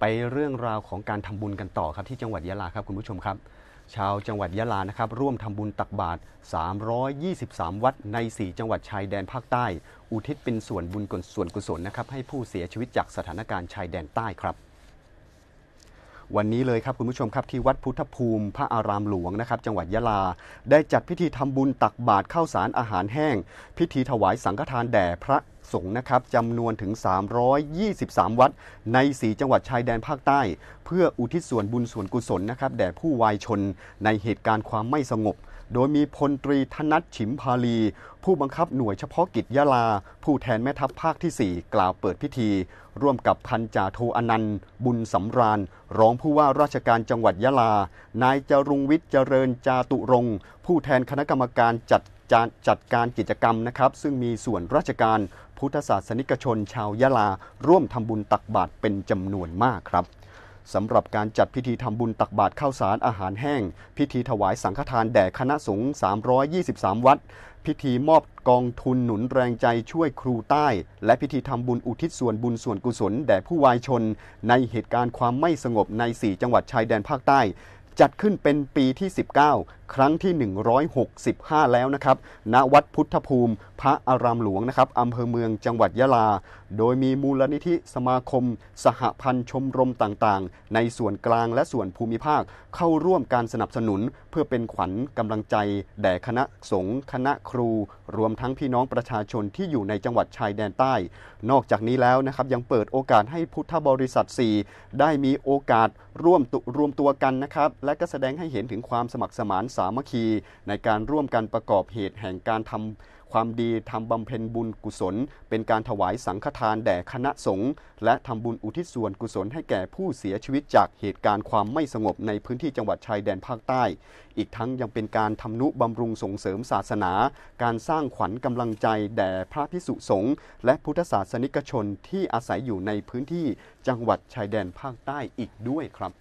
ไปเรื่องราวของการทำบุญกันต่อครับที่จังหวัดยะลาครับ คุณผู้ชมครับ ชาวจังหวัดยะลานะครับร่วมทำบุญตักบาตร323 วัด ใน 4จังหวัดชายแดนภาคใต้ อุทิศเป็นส่วนบุญกุศส่วนกุศลนะครับ ให้ผู้เสียชีวิตจากสถานการณ์ชายแดนใต้ครับ วันนี้เลยครับคุณผู้ชม ครับที่วัดพุทธภูมิพระอารามหลวงนะครับ จังหวัดยะลาได้จัดพิธีทำบุญตักบาตรข้าวสารอาหารแห้ง พิธีถวายสังฆทานแด่พระสงฆ์นะครับจำนวนถึง 323 วัดใน 4 จังหวัดชายแดนภาคใต้ เพื่ออุทิศส่วนบุญส่วนกุศลนะครับแด่ผู้วายชนในเหตุการณ์ความไม่สงบ โดยมีพลตรีธนัทฉิมพาลี ผู้บังคับหน่วยเฉพาะกิจยะลา ผู้แทนแม่ทัพภาคที่ 4 กล่าวเปิดพิธี ร่วมกับพันจ่าโทอนันต์ บุญสำราญรองผู้ว่าราชการจังหวัดยะลา นายจรุงวิทย์เจริญจาตุรงผู้แทนคณะกรรมการจัดจัดการกิจกรรมนะครับ ซึ่งมีส่วนราชการพุทธศาสนิกชนชาวยะลา ร่วมทำบุญตักบาตรเป็นจำนวนมากครับสำหรับการจัดพิธีทำบุญตักบาตรข้าวสารอาหารแห้ง พิธีถวายสังฆทานแด่คณะสงฆ์323 วัด พิธีมอบกองทุนหนุนแรงใจช่วยครูใต้ และพิธีทำบุญอุทิศส่วนบุญส่วนกุศลแด่ผู้วายชน ในเหตุการณ์ความไม่สงบใน 4 จังหวัดชายแดนภาคใต้ จัดขึ้นเป็นปีที่ 19ครั้งที่ 165 แล้วนะครับ ณ วัดพุทธภูมิ พระอารามหลวงนะครับอำเภอเมืองจังหวัดยะลา โดยมีมูลนิธิสมาคม สหพันธ์ชมรมต่างๆ ในส่วนกลางและส่วนภูมิภาค เข้าร่วมการสนับสนุน เพื่อเป็นขวัญกำลังใจ แด่คณะสงฆ์คณะครู รวมทั้งพี่น้องประชาชนที่อยู่ในจังหวัดชายแดนใต้ นอกจากนี้แล้วนะครับยังเปิดโอกาสให้พุทธบริษัท 4 ได้มีโอกาสร่วมรวมตัวกันนะครับและก็แสดงให้เห็นถึงความสมัครสมานสามัคคีในการร่วมกันประกอบเหตุแห่งการทำความดีทำบำเพ็ญบุญกุศล เป็นการถวายสังฆทานแด่คณะสงฆ์และทำบุญอุทิศส่วนกุศลให้แก่ผู้เสียชีวิตจากเหตุการณ์ความไม่สงบในพื้นที่จังหวัดชายแดนภาคใต้ อีกทั้งยังเป็นการทำนุบำรุงส่งเสริมศาสนา การสร้างขวัญกำลังใจแด่พระพิสุสงฆ์และพุทธศาสนิกชนที่อาศัยอยู่ในพื้นที่จังหวัดชายแดนภาคใต้อีกด้วยครับ